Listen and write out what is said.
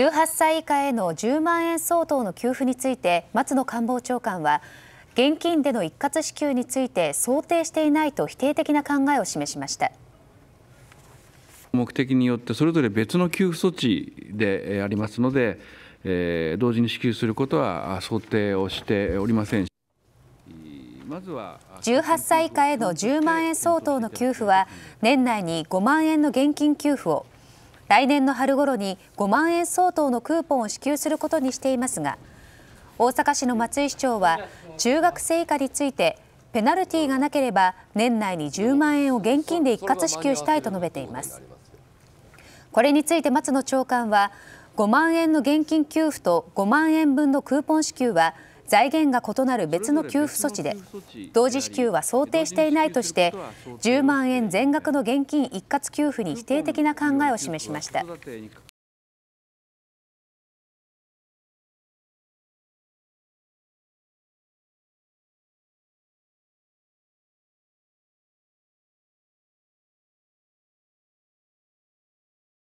18歳以下への10万円相当の給付について松野官房長官は現金での一括支給について想定していないと否定的な考えを示しました。目的によってそれぞれ別の給付措置でありますので、えー、同時に支給することは想定をしておりません。まずは18歳以下への10万円相当の給付は年内に5万円の現金給付を来年の春ごろに5万円相当のクーポンを支給することにしていますが大阪市の松井市長は中学生以下についてペナルティーがなければ年内に10万円を現金で一括支給したいと述べていますこれについて松野長官は5万円の現金給付と5万円分のクーポン支給は財源が異なる別の給付措置で同時支給は想定していないとして10万円全額の現金一括給付に否定的な考えを示しました。